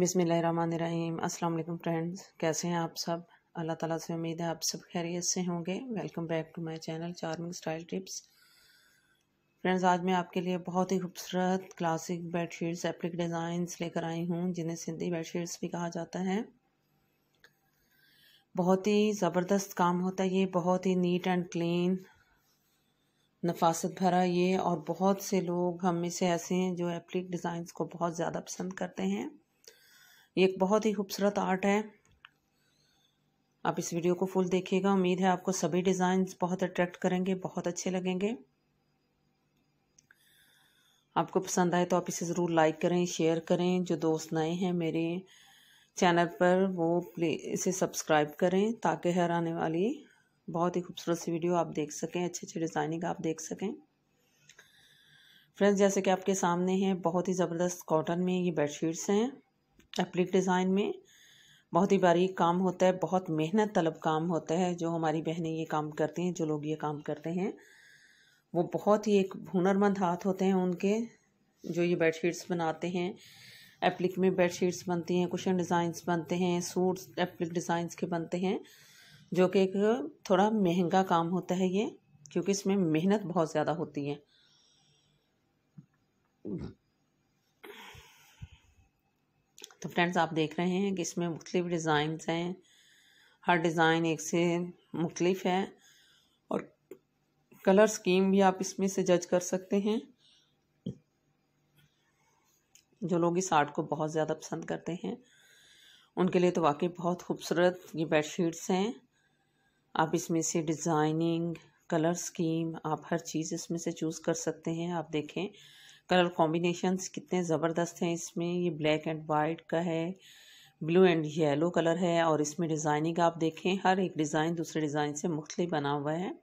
बिसमीम अस्सलाम वालेकुम फ्रेंड्स कैसे हैं आप सब अल्लाह ताला से उम्मीद है आप सब खैरियत से होंगे welcome back to my channel charming style tips friends आज मैं आपके लिए बहुत ही खूबसूरत क्लासिक बेडशीट्स एप्लिक डिज़ाइंस लेकर आई हूँ जिन्हें सिंधी बेडशीट्स भी कहा जाता है बहुत ही ज़बरदस्त काम होता है ये बहुत ही नीट एंड क्लीन नफासत भरा ये और बहुत से लोग हम में से ऐसे हैं जो एप्लिक डिज़ाइंस को बहुत ज़्यादा पसंद करते हैं ये एक बहुत ही खूबसूरत आर्ट है आप इस वीडियो को फुल देखिएगा उम्मीद है आपको सभी डिज़ाइन बहुत अट्रैक्ट करेंगे बहुत अच्छे लगेंगे आपको पसंद आए तो आप इसे ज़रूर लाइक करें शेयर करें जो दोस्त नए हैं मेरे चैनल पर वो इसे सब्सक्राइब करें ताकि हर आने वाली बहुत ही खूबसूरत सी वीडियो आप देख सकें अच्छे अच्छे डिज़ाइनिंग आप देख सकें फ्रेंड्स जैसे कि आपके सामने है बहुत ही ज़बरदस्त कॉटन में ये बेडशीट्स हैं एप्लिक डिज़ाइन में बहुत ही बारीक काम होता है बहुत मेहनत तलब काम होता है जो हमारी बहनें ये काम करती हैं जो लोग ये काम करते हैं वो बहुत ही एक हुनरमंद हाथ होते हैं उनके जो ये बेडशीट्स बनाते हैं एप्लिक में बेडशीट्स बनती हैं कुशन डिज़ाइंस बनते हैं सूट्स एप्लिक डिज़ाइंस के बनते हैं जो कि एक थोड़ा महंगा काम होता है ये क्योंकि इसमें मेहनत बहुत ज़्यादा होती है तो फ्रेंड्स आप देख रहे हैं कि इसमें मुख्तलिफ डिज़ाइंस हैं हर डिज़ाइन एक से मुख्तलिफ है और कलर स्कीम भी आप इसमें से जज कर सकते हैं जो लोग इस आर्ट को बहुत ज़्यादा पसंद करते हैं उनके लिए तो वाकई बहुत खूबसूरत ये बेड शीट्स हैं आप इसमें से डिज़ाइनिंग कलर स्कीम आप हर चीज़ इसमें से चूज़ कर सकते हैं आप देखें कलर कॉम्बिनेशंस कितने ज़बरदस्त हैं इसमें ये ब्लैक एंड वाइट का है ब्लू एंड येलो कलर है और इसमें डिज़ाइनिंग आप देखें हर एक डिज़ाइन दूसरे डिज़ाइन से मुख्तलि बना हुआ है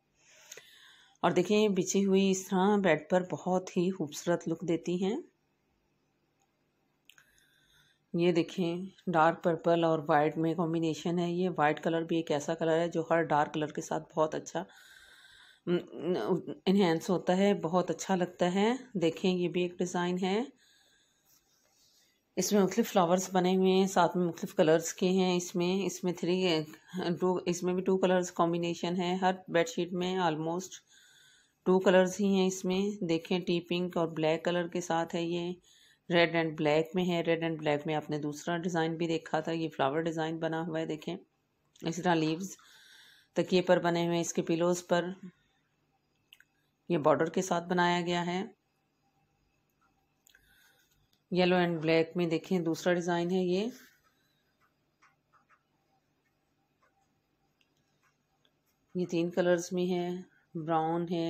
और देखें बिछी हुई इस तरह बेड पर बहुत ही खूबसूरत लुक देती हैं ये देखें डार्क पर्पल और वाइट में कॉम्बिनेशन है ये वाइट कलर भी एक ऐसा कलर है जो हर डार्क कलर के साथ बहुत अच्छा इन्हेंस होता है बहुत अच्छा लगता है देखें ये भी एक डिज़ाइन है इसमें मुख्तु फ्लावर्स बने हुए हैं साथ में मुख्तु कलर्स के हैं इसमें इसमें थ्री टू इसमें भी टू कलर्स कॉम्बिनेशन है हर बेडशीट में आलमोस्ट टू कलर्स ही हैं इसमें देखें टी पिंक और ब्लैक कलर के साथ है ये रेड एंड ब्लैक में है रेड एंड ब्लैक में आपने दूसरा डिज़ाइन भी देखा था ये फ्लावर डिज़ाइन बना हुआ है देखें इस तरह लीव्स तकिए पर बने हुए हैं इसके पिलोज़ पर ये बॉर्डर के साथ बनाया गया है येलो एंड ब्लैक में देखें दूसरा डिज़ाइन है ये ये तीन कलर्स में है ब्राउन है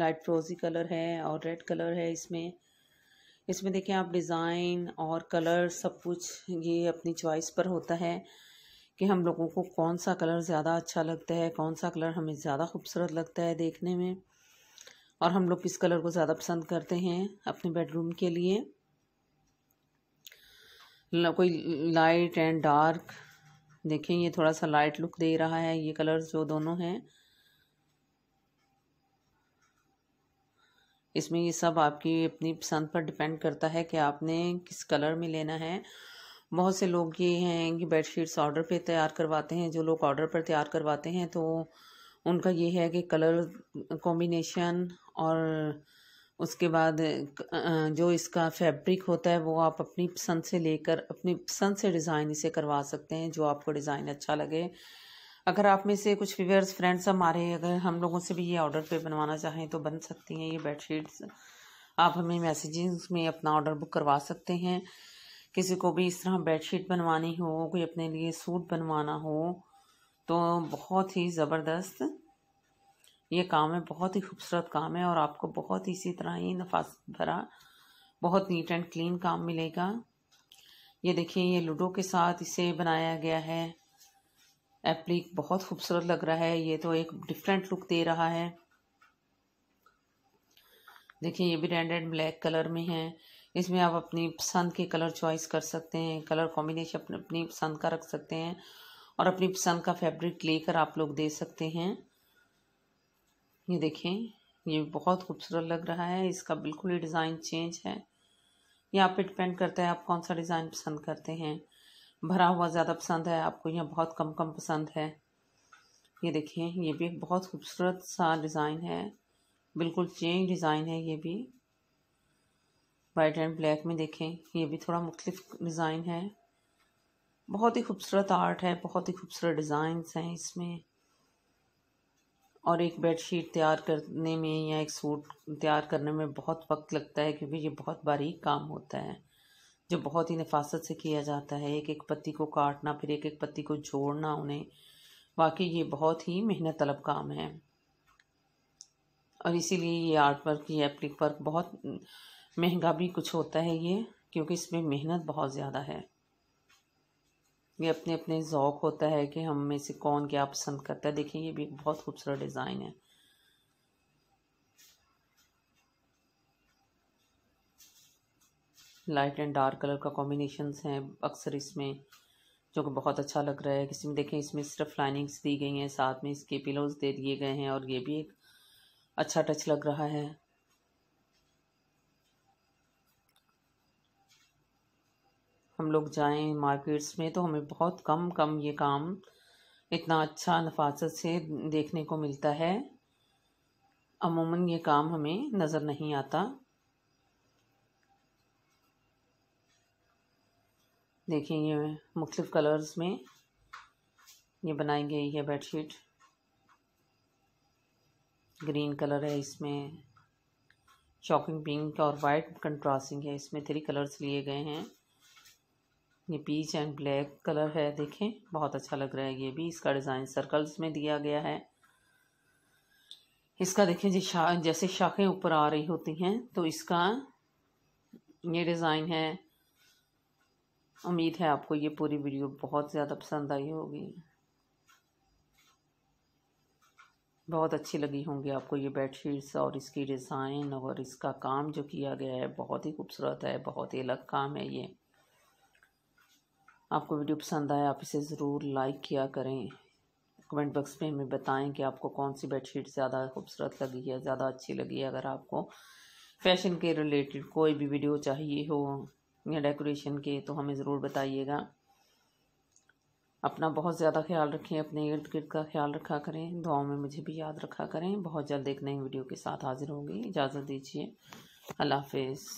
लाइट फ्रोजी कलर है और रेड कलर है इसमें इसमें देखें आप डिज़ाइन और कलर सब कुछ ये अपनी चॉइस पर होता है कि हम लोगों को कौन सा कलर ज़्यादा अच्छा लगता है कौन सा कलर हमें ज़्यादा खूबसूरत लगता है देखने में और हम लोग इस कलर को ज़्यादा पसंद करते हैं अपने बेडरूम के लिए कोई लाइट एंड डार्क देखें ये थोड़ा सा लाइट लुक दे रहा है ये कलर्स जो दोनों हैं इसमें ये सब आपकी अपनी पसंद पर डिपेंड करता है कि आपने किस कलर में लेना है बहुत से लोग ये हैं कि बेड शीट्स ऑर्डर पे तैयार करवाते हैं जो लोग ऑर्डर पर तैयार करवाते हैं तो उनका ये है कि कलर कॉम्बिनेशन और उसके बाद जो इसका फैब्रिक होता है वो आप अपनी पसंद से लेकर अपनी पसंद से डिज़ाइन इसे करवा सकते हैं जो आपको डिज़ाइन अच्छा लगे अगर आप में से कुछ व्यूवर्स फ्रेंड्स हमारे अगर हम लोगों से भी ये ऑर्डर पे बनवाना चाहें तो बन सकती हैं ये बेडशीट्स आप हमें मैसेजेस में अपना ऑर्डर बुक करवा सकते हैं किसी को भी इस तरह बेडशीट बनवानी हो कोई अपने लिए सूट बनवाना हो तो बहुत ही ज़बरदस्त ये काम है बहुत ही खूबसूरत काम है और आपको बहुत इसी तरह ही नफास भरा बहुत नीट एंड क्लीन काम मिलेगा ये देखिए ये लूडो के साथ इसे बनाया गया है एप्लिक बहुत खूबसूरत लग रहा है ये तो एक डिफरेंट लुक दे रहा है देखिए ये भी रेड एंड ब्लैक कलर में है इसमें आप अपनी पसंद के कलर चॉइस कर सकते हैं कलर कॉम्बिनेशन अपनी पसंद का रख सकते हैं और अपनी पसंद का फैब्रिक लेकर आप लोग दे सकते हैं ये देखें ये बहुत खूबसूरत लग रहा है इसका बिल्कुल ही डिज़ाइन चेंज है ये आप पे डिपेंड करता है आप कौन सा डिज़ाइन पसंद करते हैं भरा हुआ ज़्यादा पसंद है आपको यह बहुत कम कम पसंद है ये देखें ये भी एक बहुत खूबसूरत सा डिज़ाइन है बिल्कुल चेंज डिज़ाइन है ये भी वाइट एंड ब्लैक में देखें ये भी थोड़ा मुख्तफ डिज़ाइन है बहुत ही खूबसूरत आर्ट है बहुत ही खूबसूरत डिज़ाइंस हैं इसमें और एक बेडशीट तैयार करने में या एक सूट तैयार करने में बहुत वक्त लगता है क्योंकि ये बहुत बारीक काम होता है जो बहुत ही नफासत से किया जाता है एक एक पत्ती को काटना फिर एक एक पत्ती को जोड़ना उन्हें वाकई ये बहुत ही मेहनत तलब काम है और इसीलिए ये आर्ट वर्क ये एप्लिक वर्क बहुत महंगा भी कुछ होता है ये क्योंकि इसमें मेहनत बहुत ज़्यादा है ये अपने अपने ओक होता है कि हम में से कौन क्या पसंद करता है देखिए ये भी एक बहुत खूबसूरत डिज़ाइन है लाइट एंड डार्क कलर का कॉम्बिनेशन हैं अक्सर इसमें जो कि बहुत अच्छा लग रहा है किसी में देखें इसमें सिर्फ लाइनिंग्स दी गई हैं साथ में इसके पिलोज दे दिए गए हैं और ये भी एक अच्छा टच लग रहा है हम लोग जाएं मार्केट्स में तो हमें बहुत कम कम ये काम इतना अच्छा नफासत से देखने को मिलता है अमूमन ये काम हमें नज़र नहीं आता देखें ये मुख्तफ कलर्स में ये बनाई गई है बेडशीट ग्रीन कलर है इसमें शॉकिंग पिंक और वाइट कंट्रास्टिंग है इसमें थ्री कलर्स लिए गए हैं ये पीच एंड ब्लैक कलर है देखें बहुत अच्छा लग रहा है ये भी इसका डिज़ाइन सर्कल्स में दिया गया है इसका देखें जी शा जैसे शाखें ऊपर आ रही होती हैं तो इसका ये डिज़ाइन है उम्मीद है आपको ये पूरी वीडियो बहुत ज़्यादा पसंद आई होगी बहुत अच्छी लगी होंगी आपको ये बेडशीट्स और इसकी डिज़ाइन और इसका काम जो किया गया है बहुत ही खूबसूरत है बहुत ही अलग काम है ये आपको वीडियो पसंद आया आप इसे ज़रूर लाइक किया करें कमेंट बॉक्स में हमें बताएं कि आपको कौन सी बेडशीट ज़्यादा खूबसूरत लगी है ज़्यादा अच्छी लगी है अगर आपको फैशन के रिलेटेड कोई भी वीडियो चाहिए हो या डेकोरेशन के तो हमें ज़रूर बताइएगा अपना बहुत ज़्यादा ख्याल रखें अपने इर्द गिर्द का ख्याल रखा करें दुआओं में मुझे भी याद रखा करें बहुत जल्द एक नई वीडियो के साथ हाजिर होंगी इजाज़त दीजिए अल्लाह हाफिज़